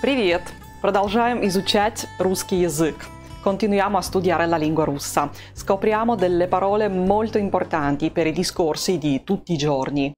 Привет! Продолжаем изучать русский язык. Continuiamo a studiare la lingua russa. Scopriamo delle parole molto importanti per i discorsi di tutti i giorni.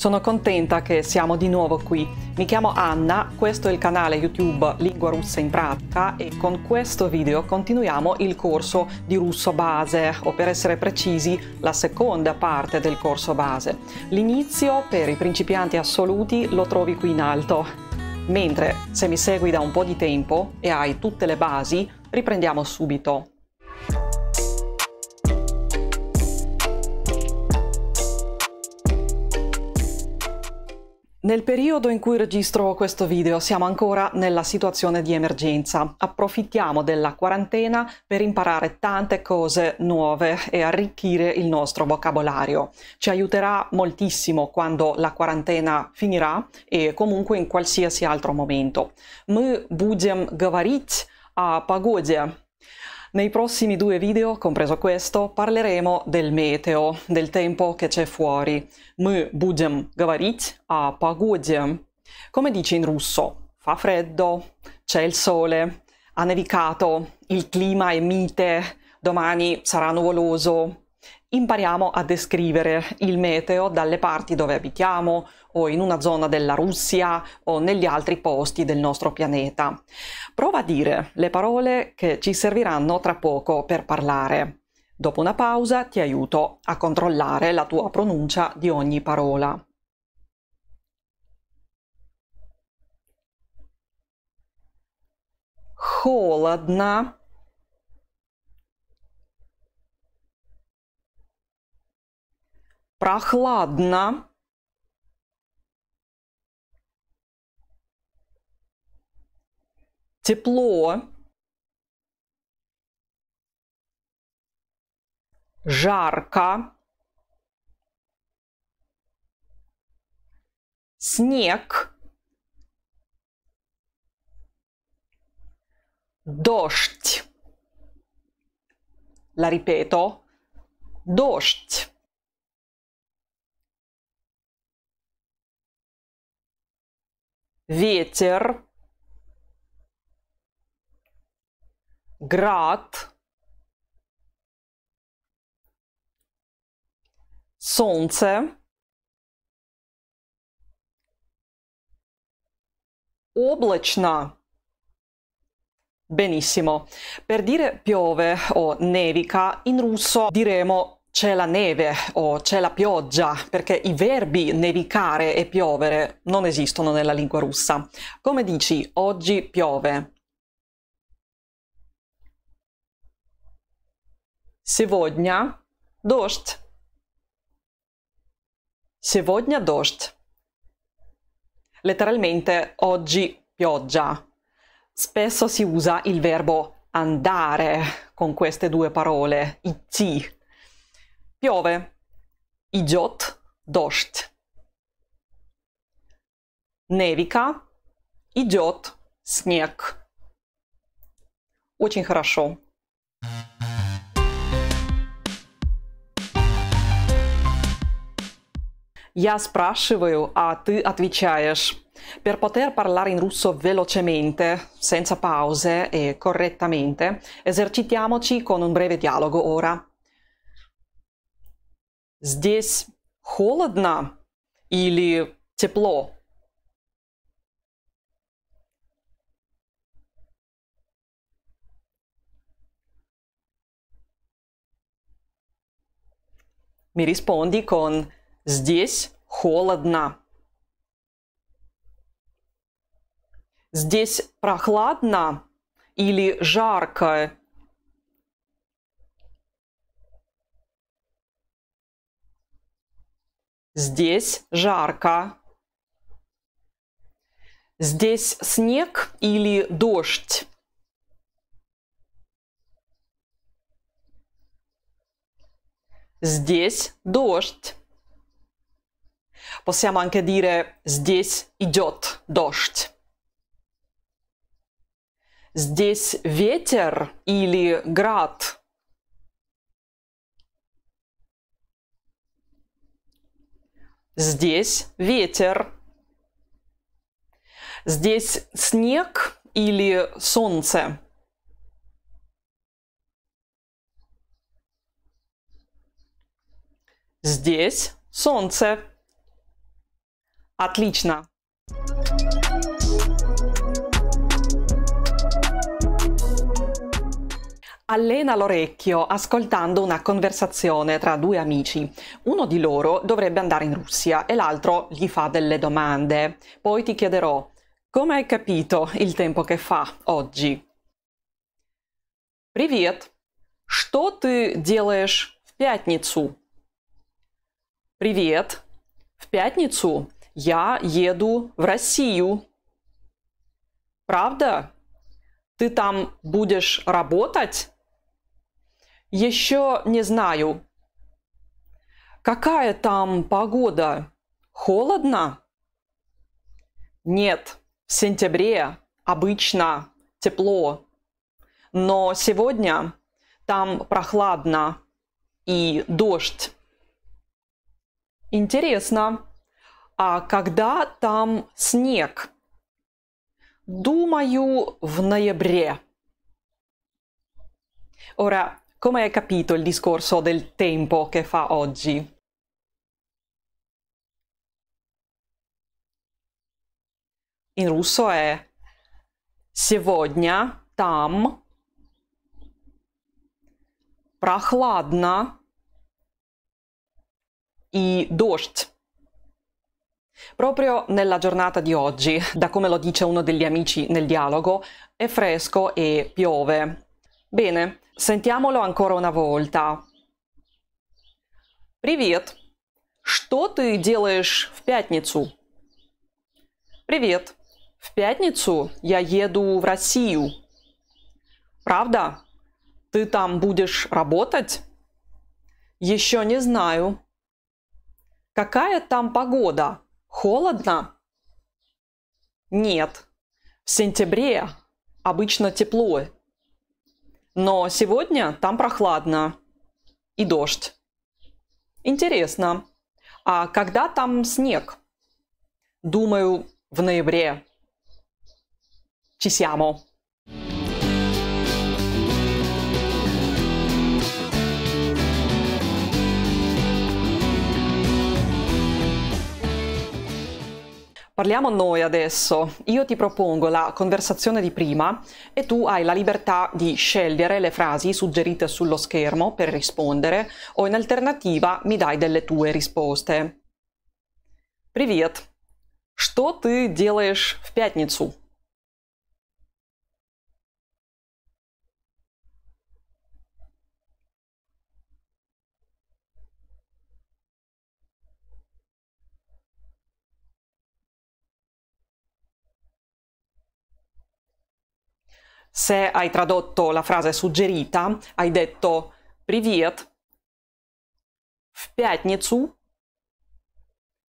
Sono contenta che siamo di nuovo qui. Mi chiamo Anna, questo è il canale YouTube Lingua Russa in Pratica e con questo video continuiamo il corso di russo base, o per essere precisi la seconda parte del corso base. L'inizio per i principianti assoluti lo trovi qui in alto, mentre se mi segui da un po' di tempo e hai tutte le basi, riprendiamo subito. Nel periodo in cui registro questo video siamo ancora nella situazione di emergenza. Approfittiamo della quarantena per imparare tante cose nuove e arricchire il nostro vocabolario. Ci aiuterà moltissimo quando la quarantena finirà e comunque in qualsiasi altro momento. Мы будем говорить о погоде. Nei prossimi due video, compreso questo, parleremo del meteo, del tempo che c'è fuori. Мы будем говорить о погоде. Come dice in russo, fa freddo, c'è il sole, ha nevicato, il clima è mite, domani sarà nuvoloso. Impariamo a descrivere il meteo dalle parti dove abitiamo, o in una zona della Russia o negli altri posti del nostro pianeta. Prova a dire le parole che ci serviranno tra poco per parlare. Dopo una pausa ti aiuto a controllare la tua pronuncia di ogni parola. холодно. Прохладно. тепло, жарко, снег, дождь. La ripeto, дождь. Ветер. grat sonce, облачно. Benissimo. Per dire piove o nevica in russo diremo c'è la neve o c'è la pioggia, perché i verbi nevicare e piovere non esistono nella lingua russa. Come dici oggi piove? Сегодня дождь. Сегодня дождь. Letteralmente oggi pioggia. Spesso si usa il verbo andare con queste due parole, идти. Piove. Идет дождь. Невика. Идет снег. Очень хорошо. Я спрашиваю, а ты отвечаешь. Per poter parlare in russo velocemente, senza pause e correttamente, esercitiamoci con un breve dialogo ora. Здесь холодно или тепло? Mi rispondi con Здесь холодно. Здесь прохладно или жарко. Здесь жарко. Здесь снег или дождь. Здесь дождь. Possiamo anche dire здесь идет дождь. Здесь ветер или град. Здесь ветер. Здесь снег или солнце. Здесь солнце. Отлично. Allena l'orecchio ascoltando una conversazione tra due amici. Uno di loro dovrebbe andare in Russia e l'altro gli fa delle domande. Poi ti chiederò, come hai capito il tempo che fa oggi? Привет. Что ты делаешь в пятницу? Привет. В пятницу Я еду в Россию. Правда? Ты там будешь работать? Еще не знаю. Какая там погода? Холодно? Нет, в сентябре обычно тепло. Но сегодня там прохладно и дождь. Интересно, а когда там снег? Думаю, в ноябре. Ora, come hai capito il discorso del tempo che fa oggi? In russo è Сегодня там прохладно и дождь. Proprio nella giornata di oggi, da come lo dice uno degli amici nel dialogo, è fresco e piove. Bene, sentiamolo ancora una volta. Привет. Что ты делаешь в пятницу? Привет. В пятницу я еду в Россию. Правда? Ты там будешь работать? Еще не знаю. Какая там погода? Холодно? Нет. В сентябре обычно тепло. Но сегодня там прохладно. И дождь. Интересно. А когда там снег? Думаю, в ноябре. Ci Parliamo noi adesso. Io ti propongo la conversazione di prima e tu hai la libertà di scegliere le frasi suggerite sullo schermo per rispondere o in alternativa mi dai delle tue risposte. Привет. Что ты делаешь в пятницу? Se hai tradotto la frase suggerita, hai detto Privet. «В пятницу»,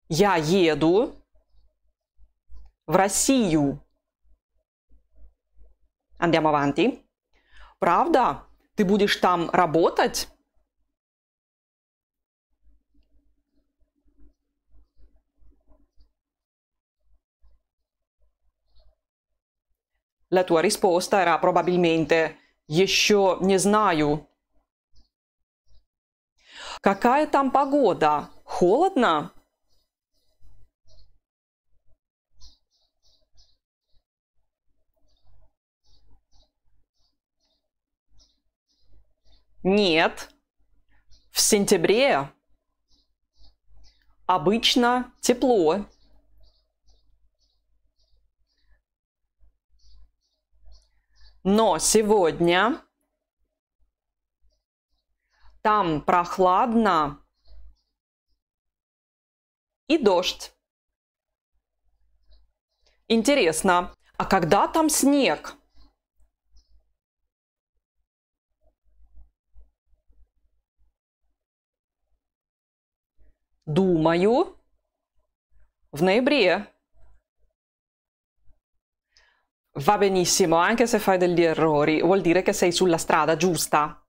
«Я еду», «В Россию». Andiamo avanti. «Правда? Ты будешь там работать?» La tua risposta era probabilmente «Еще не знаю». «Какая там погода? Холодно?» Нет. В сентябре обычно тепло. Но сегодня там прохладно и дождь. Интересно, а когда там снег? Думаю, в ноябре. va benissimo, anche se fai degli errori, vuol dire che sei sulla strada giusta.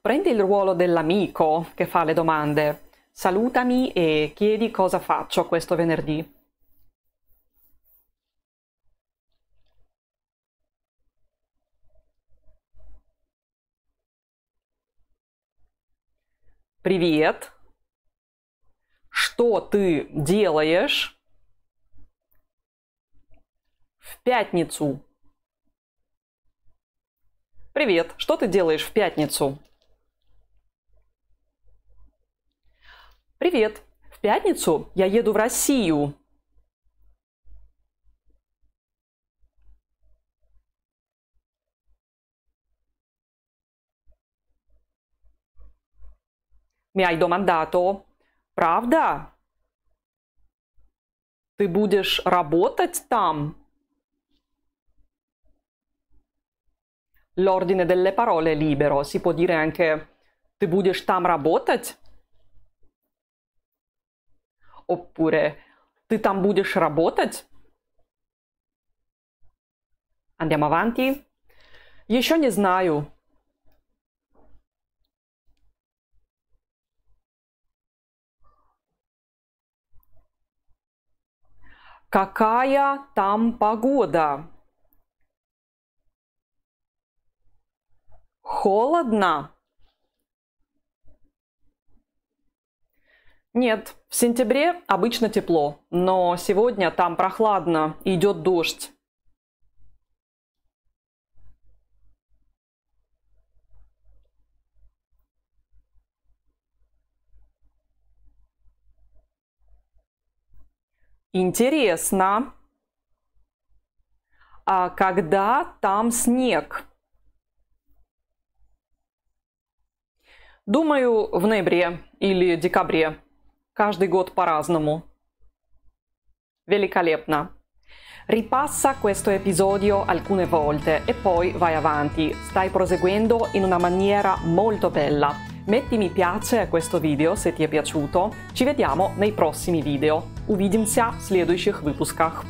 Prendi il ruolo dell'amico che fa le domande. Salutami e chiedi cosa faccio questo venerdì. Привет. Что ты делаешь в пятницу? Привет. Что ты делаешь в пятницу? Привет. В пятницу я еду в Россию. mi hai domandato, правда? Ты будешь работать там? L'ordine delle parole è libero, si può dire anche ты будешь там работать? Oppure ты там будешь работать? Andiamo avanti. Еще не знаю. Какая там погода? Холодно? Нет, в сентябре обычно тепло, но сегодня там прохладно, идет дождь. Интересно. А когда там снег? Думаю, в ноябре или декабре. Каждый год по-разному. Великолепно. Ripassa questo episodio alcune volte e poi vai avanti. Stai proseguendo in una maniera molto bella. Metti mi piace a questo video se ti è piaciuto. Ci vediamo nei prossimi video. Увидимся в следующих выпусках.